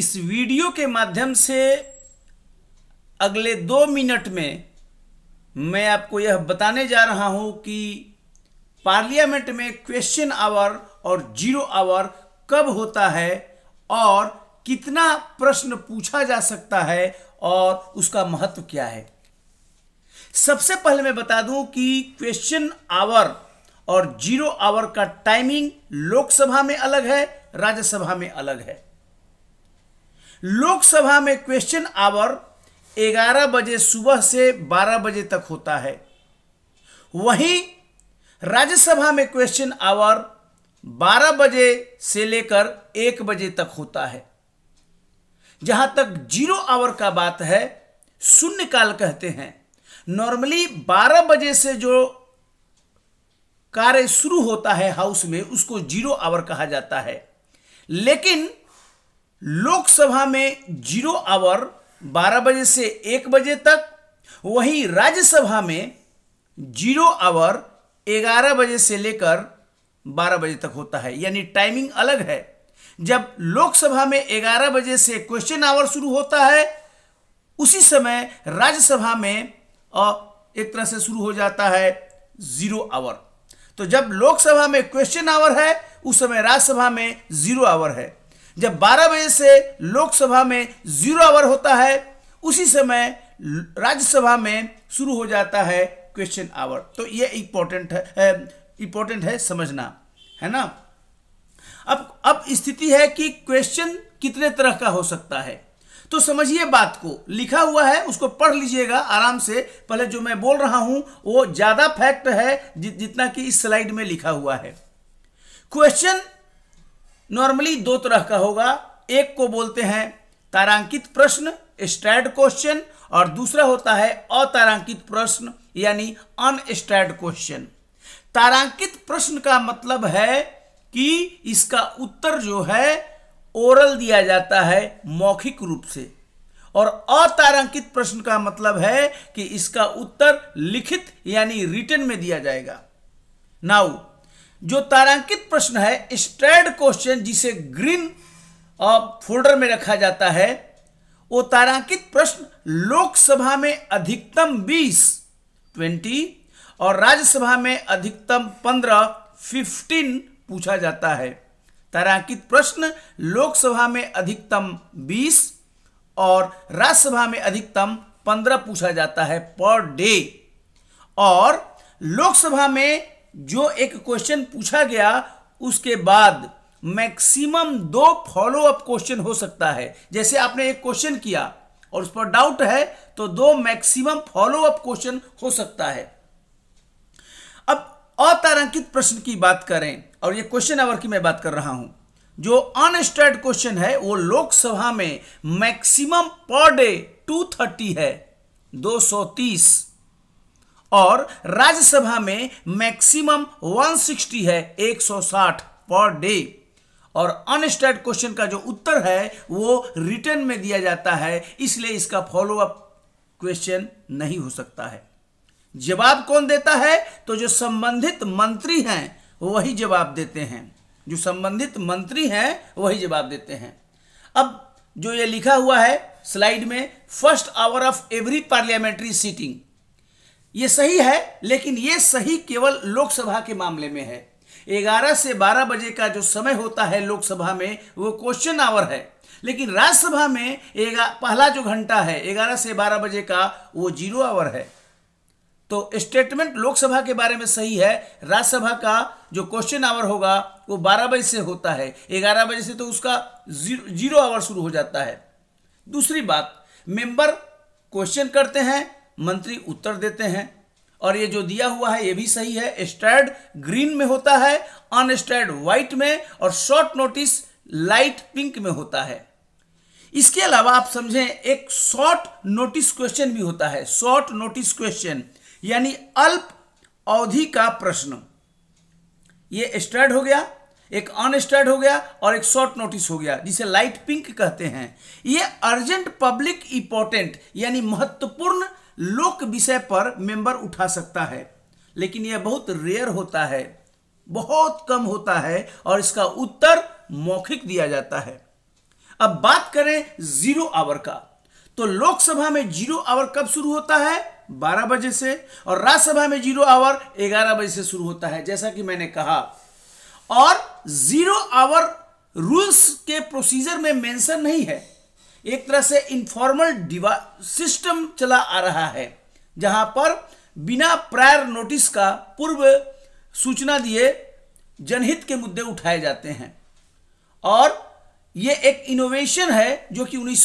इस वीडियो के माध्यम से अगले दो मिनट में मैं आपको यह बताने जा रहा हूं कि पार्लियामेंट में क्वेश्चन आवर और जीरो आवर कब होता है और कितना प्रश्न पूछा जा सकता है और उसका महत्व क्या है सबसे पहले मैं बता दूं कि क्वेश्चन आवर और जीरो आवर का टाइमिंग लोकसभा में अलग है राज्यसभा में अलग है लोकसभा में क्वेश्चन आवर 11 बजे सुबह से 12 बजे तक होता है वहीं राज्यसभा में क्वेश्चन आवर 12 बजे से लेकर 1 बजे तक होता है जहां तक जीरो आवर का बात है शून्यकाल कहते हैं नॉर्मली 12 बजे से जो कार्य शुरू होता है हाउस में उसको जीरो आवर कहा जाता है लेकिन लोकसभा में जीरो आवर बारह बजे से एक बजे तक वहीं राज्यसभा में जीरो आवर ग्यारह बजे से लेकर बारह बजे तक होता है यानी टाइमिंग अलग है जब लोकसभा में ग्यारह बजे से क्वेश्चन आवर शुरू होता है उसी समय राज्यसभा में एक तरह से शुरू हो जाता है जीरो आवर तो जब लोकसभा में क्वेश्चन आवर है उस समय राज्यसभा में जीरो आवर है जब 12 बजे से लोकसभा में जीरो आवर होता है उसी समय राज्यसभा में शुरू हो जाता है क्वेश्चन आवर तो यह इंपॉर्टेंट है इंपॉर्टेंट है समझना है ना अब अब स्थिति है कि क्वेश्चन कितने तरह का हो सकता है तो समझिए बात को लिखा हुआ है उसको पढ़ लीजिएगा आराम से पहले जो मैं बोल रहा हूं वो ज्यादा फैक्ट है जि, जितना कि इस स्लाइड में लिखा हुआ है क्वेश्चन नॉर्मली दो तरह का होगा एक को बोलते हैं तारांकित प्रश्न स्टैड क्वेश्चन और दूसरा होता है अतारांकित प्रश्न यानी अनस्टैड क्वेश्चन तारांकित प्रश्न का मतलब है कि इसका उत्तर जो है ओरल दिया जाता है मौखिक रूप से और अतारांकित प्रश्न का मतलब है कि इसका उत्तर लिखित यानी रिटर्न में दिया जाएगा नाउ जो तारांकित प्रश्न है स्ट्रेड क्वेश्चन जिसे ग्रीन फोल्डर में रखा जाता है वो तारांकित प्रश्न लोकसभा में अधिकतम 20 20 और राज्यसभा में अधिकतम 15 15 पूछा जाता है तारांकित प्रश्न लोकसभा में अधिकतम 20 और राज्यसभा में अधिकतम 15 पूछा जाता है पर डे और लोकसभा में जो एक क्वेश्चन पूछा गया उसके बाद मैक्सिमम दो फॉलो अप क्वेश्चन हो सकता है जैसे आपने एक क्वेश्चन किया और उस पर डाउट है तो दो मैक्सिमम फॉलो अप क्वेश्चन हो सकता है अब अतारांकित प्रश्न की बात करें और ये क्वेश्चन आवर की मैं बात कर रहा हूं जो अनस्टर्ड क्वेश्चन है वो लोकसभा में मैक्सिमम पर डे 230 है 230 और राज्यसभा में मैक्सिमम 160 है 160 पर डे और अनस्टर्ड क्वेश्चन का जो उत्तर है वो रिटर्न में दिया जाता है इसलिए इसका फॉलोअप क्वेश्चन नहीं हो सकता है जवाब कौन देता है तो जो संबंधित मंत्री हैं वही जवाब देते हैं जो संबंधित मंत्री हैं वही जवाब देते हैं अब जो ये लिखा हुआ है स्लाइड में first hour of every parliamentary sitting ये सही है लेकिन ये सही केवल लोकसभा के मामले में है 11 से 12 बजे का जो समय होता है लोकसभा में वो क्वेश्चन आवर है लेकिन राज्यसभा में पहला जो घंटा है 11 से 12 बजे का वो जीरो आवर है तो स्टेटमेंट लोकसभा के बारे में सही है राज्यसभा का जो क्वेश्चन आवर होगा वो 12 बजे से होता है 11 बजे से तो उसका जीरो आवर शुरू हो जाता है दूसरी बात मेंबर क्वेश्चन करते हैं मंत्री उत्तर देते हैं और ये जो दिया हुआ है ये भी सही है स्टैड ग्रीन में होता है अनस्टैड व्हाइट में और शॉर्ट नोटिस लाइट पिंक में होता है इसके अलावा आप समझें एक शॉर्ट नोटिस क्वेश्चन भी होता है शॉर्ट नोटिस क्वेश्चन यानी अल्प अवधि का प्रश्न ये स्टैड हो गया एक अनस्टर्ड हो गया और एक शॉर्ट नोटिस हो गया जिसे लाइट पिंक कहते हैं ये अर्जेंट पब्लिक इंपॉर्टेंट यानी महत्वपूर्ण लोक विषय पर मेंबर उठा सकता है लेकिन यह बहुत रेयर होता है बहुत कम होता है और इसका उत्तर मौखिक दिया जाता है अब बात करें जीरो आवर का तो लोकसभा में जीरो आवर कब शुरू होता है 12 बजे से और राज्यसभा में जीरो आवर 11 बजे से शुरू होता है जैसा कि मैंने कहा और जीरो आवर रूल्स के प्रोसीजर में मेंशन नहीं है एक तरह से इनफॉर्मल डिवा सिस्टम चला आ रहा है जहां पर बिना प्रायर नोटिस का पूर्व सूचना दिए जनहित के मुद्दे उठाए जाते हैं और ये एक इनोवेशन है जो कि उन्नीस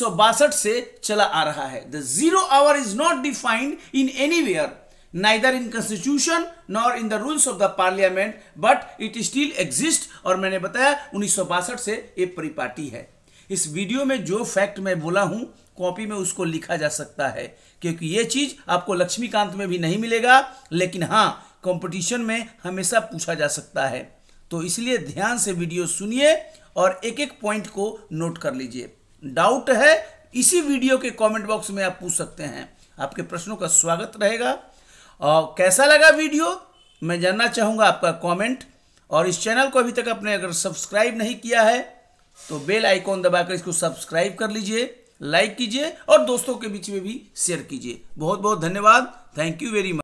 से चला आ रहा है the zero hour is not defined in anywhere neither in constitution nor in the rules of the parliament but it still exists और मैंने बताया उन्नीस से ये परिपाटी है इस वीडियो में जो फैक्ट मैं बोला हूं कॉपी में उसको लिखा जा सकता है क्योंकि ये चीज आपको लक्ष्मीकांत में भी नहीं मिलेगा लेकिन हाँ कंपटीशन में हमेशा पूछा जा सकता है तो इसलिए ध्यान से वीडियो सुनिए और एक एक पॉइंट को नोट कर लीजिए डाउट है इसी वीडियो के कमेंट बॉक्स में आप पूछ सकते हैं आपके प्रश्नों का स्वागत रहेगा और कैसा लगा वीडियो मैं जानना चाहूँगा आपका कमेंट और इस चैनल को अभी तक आपने अगर सब्सक्राइब नहीं किया है तो बेल आइकॉन दबाकर इसको सब्सक्राइब कर लीजिए लाइक कीजिए और दोस्तों के बीच में भी शेयर कीजिए बहुत बहुत धन्यवाद थैंक यू वेरी मच